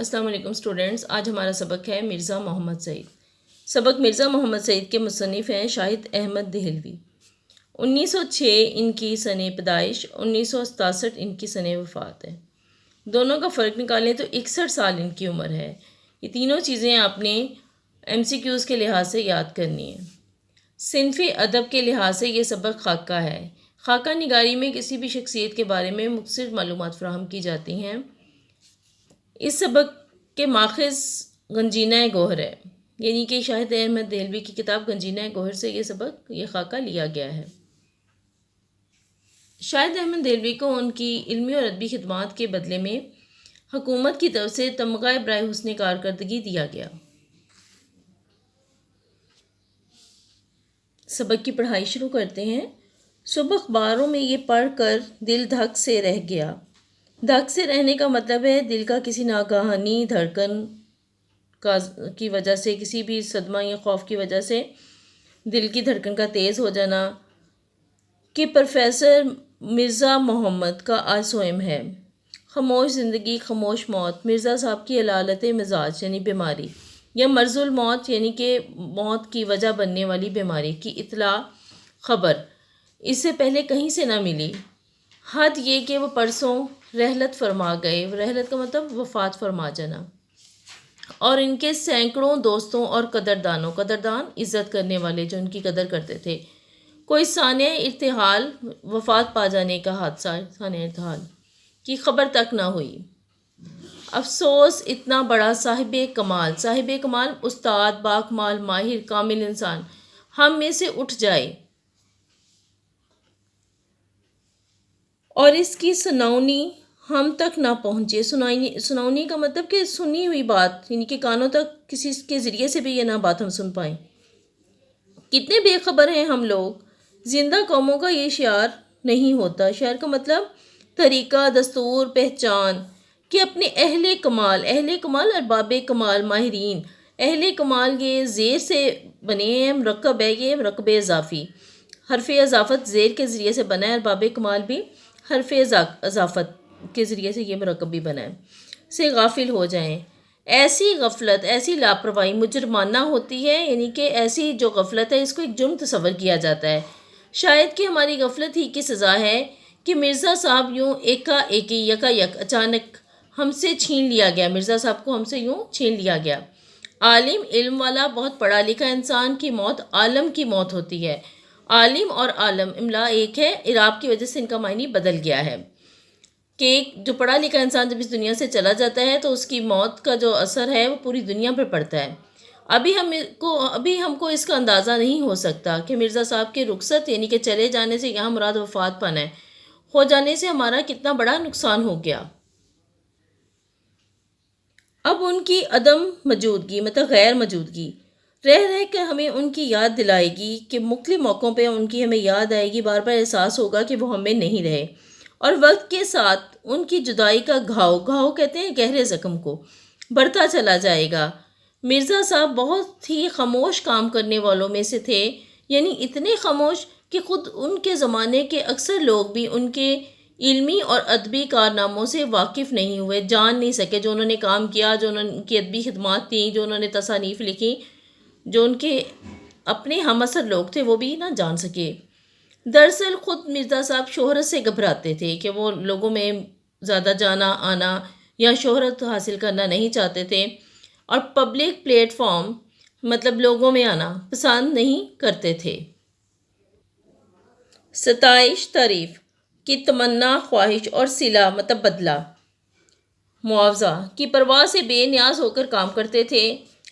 अस्सलाम वालेकुम स्टूडेंट्स आज हमारा सबक है मिर्ज़ा मोहम्मद सईद सबक मिर्ज़ा मोहम्मद सईद के मुसनफ़ हैं शाहिद अहमद दहलवी 1906 इनकी सन पैदाइश उन्नीस इनकी सन वफ़ात है दोनों का फ़र्क निकालें तो इकसठ साल इनकी उम्र है ये तीनों चीज़ें आपने एम सी क्यूज़ के लिहाज से याद करनी है सिनफी अदब के लिहाज से ये सबक खाका है खाका निगारी में किसी भी शख्सियत के बारे में मुखसर मालूम फ्राहम की जाती हैं इस सबक के माखज गंजीना गोहर है यानी कि शाहिद अहमद देलवी की किताब गंजीना गोहर से ये सबक ये खाका लिया गया है शाहिद अहमद देलवी को उनकी इलमी और अदबी खदमात के बदले में हकूमत की तरफ से तमगा ब्राय हसन कारकर्दगी दिया गया सबक की पढ़ाई शुरू करते हैं सुबह अखबारों में ये पढ़ कर दिल धक से रह गया दाग से रहने का मतलब है दिल का किसी नागहानी धड़कन का की वजह से किसी भी सदमा या खौफ की वजह से दिल की धड़कन का तेज़ हो जाना कि प्रोफेसर मिर्ज़ा मोहम्मद का आज सोएम है खामोश ज़िंदगी खामोश मौत मिर्ज़ा साहब की अलालत मिजाज यानी बीमारी या मर्जुल मौत यानी कि मौत की वजह बनने वाली बीमारी की इतला खबर इससे पहले कहीं से ना मिली हद ये कि वो परसों रहलत फरमा गए रहलत का मतलब वफात फरमा जाना और इनके सैकड़ों दोस्तों और कदरदानों कदरदान इज़्ज़त करने वाले जो इनकी कदर करते थे कोई सानिया इरतहाल वफात पा जाने का हादसा सानिया इरतहाल की खबर तक ना हुई अफसोस इतना बड़ा साहिब कमाल साहिब कमाल उस्ताद बाकमाल माहिर कामिल इंसान हम में से उठ जाए और इसकी सुनावनी हम तक ना पहुँचे सुनाई सुनावनी का मतलब कि सुनी हुई बात यानी कि कानों तक किसी के ज़रिए से भी ये ना बात हम सुन पाएँ कितने बेखबर हैं हम लोग जिंदा कौमों का ये शार नहीं होता शार का मतलब तरीका दस्तूर पहचान कि अपने अहल कमाल अहल कमाल और बब कमाल माहरीन अहल कमाल ये ज़ेर से बने हैं मरकब है ये मरकब इजाफ़ी हरफ इजाफ़त ज़ेर के ज़रिए से बना है बब कमाल भी हरफ अजाफत के ज़रिए से ये मरकब भी बनाएं से गाफिल हो जाएँ ऐसी गफलत ऐसी लापरवाही मुजरमाना होती है यानी कि ऐसी जो गफलत है इसको एक जुर्म तस्वर किया जाता है शायद कि हमारी गफलत ही की सज़ा है कि मिर्ज़ा साहब यूँ एका एक यका यक अचानक हमसे छीन लिया गया मिर्ज़ा साहब को हमसे यूँ छीन लिया गया आलिम इल्म वाला बहुत पढ़ा लिखा इंसान की मौत आलम की मौत होती है आलिम और आलम इमला एक है इराब की वजह से इनका मायने बदल गया है कि एक जो पढ़ा लिखा इंसान जब इस दुनिया से चला जाता है तो उसकी मौत का जो असर है वो पूरी दुनिया पर पड़ता है अभी हम को अभी हमको इसका अंदाज़ा नहीं हो सकता कि मिर्ज़ा साहब के रुखसत यानी कि चले जाने से यहाँ मुराद वफात पाना है हो जाने से हमारा कितना बड़ा नुकसान हो गया अब उनकी अदम मौजूदगी मतलब गैर मौजूदगी रह रह कर हमें उनकी याद दिलाएगी कि मुख्तु मौक़ों पर उनकी हमें याद आएगी बार बार एहसास होगा कि वो हमें नहीं रहे और वक्त के साथ उनकी जुदाई का घाव घाव कहते हैं गहरे ज़ख्म को बढ़ता चला जाएगा मिर्ज़ा साहब बहुत ही खामोश काम करने वालों में से थे यानी इतने खामोश कि ख़ुद उनके ज़माने के अक्सर लोग भी उनके इल्मी और अदबी कारनामों से वाकिफ़ नहीं हुए जान नहीं सके जो उन्होंने काम किया जो उन्होंने उनकी अदबी खदमात दी जो उन्होंने तसानीफ़ लिखी जो उनके अपने हमअसर लोग थे वो भी ना जान सके दरअसल ख़ुद मिर्ज़ा साहब शोहरत से घबराते थे कि वो लोगों में ज़्यादा जाना आना या शोहरत हासिल करना नहीं चाहते थे और पब्लिक प्लेटफॉर्म मतलब लोगों में आना पसंद नहीं करते थे सतश तारीफ़ की तमन्ना ख्वाहिश और सिला मतलब बदला मुआवजा की परवाह से बेनियाज होकर काम करते थे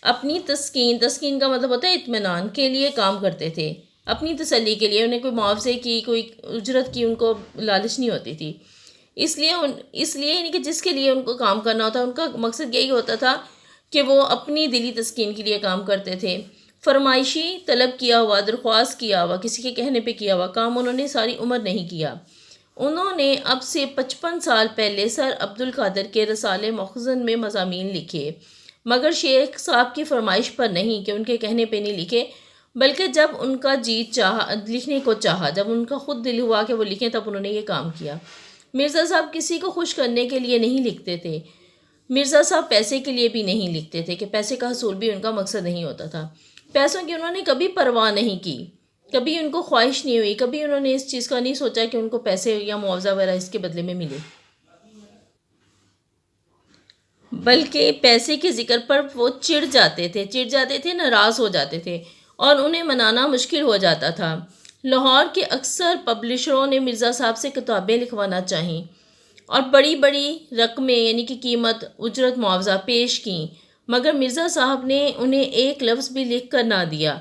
अपनी तस्कीन तस्कीन का मतलब होता है इतमान के लिए काम करते थे अपनी तसली के लिए उन्हें कोई मुआवजे की कोई उजरत की उनको लालच नहीं होती थी इसलिए उन इसलिए यानी कि जिसके लिए उनको काम करना होता उनका मकसद यही होता था कि वो अपनी दिली तस्कीन के लिए काम करते थे फरमाइशी तलब किया हुआ दरख्वास्त किया हुआ किसी के कहने पे किया हुआ काम उन्होंने सारी उम्र नहीं किया उन्होंने अब से पचपन साल पहले सर अब्दुल कादर के रसाले मखजन में मजामी लिखे मगर शेख साहब की फरमाइश पर नहीं कि उनके कहने पे नहीं लिखे बल्कि जब उनका जी चाह लिखने को चाहा जब उनका ख़ुद दिल हुआ कि वो लिखें तब उन्होंने ये काम किया मिर्ज़ा साहब किसी को खुश करने के लिए नहीं लिखते थे मिर्ज़ा साहब पैसे के लिए भी नहीं लिखते थे कि पैसे का हसूल भी उनका मकसद नहीं होता था पैसों की उन्होंने कभी परवाह नहीं की कभी उनको ख्वाहिश नहीं हुई कभी उन्होंने इस चीज़ का नहीं सोचा कि उनको पैसे या मुआवजा वगैरह इसके बदले में मिले बल्कि पैसे के ज़िक्र पर वो चिढ़ जाते थे चिढ़ जाते थे नाराज़ हो जाते थे और उन्हें मनाना मुश्किल हो जाता था लाहौर के अक्सर पब्लिशरों ने मिर्ज़ा साहब से किताबें लिखवाना चाहें और बड़ी बड़ी रकमें यानी कि कीमत उजरत मुआवजा पेश की मगर मिर्ज़ा साहब ने उन्हें एक लफ्ज़ भी लिख कर ना दिया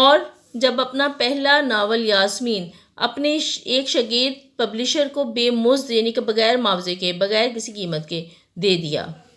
और जब अपना पहला नावल यास्मीन अपने एक शगीर पब्लिशर को बेमुज यानी कि बगैर मुआवजे के बगैर किसी कीमत के दे दिया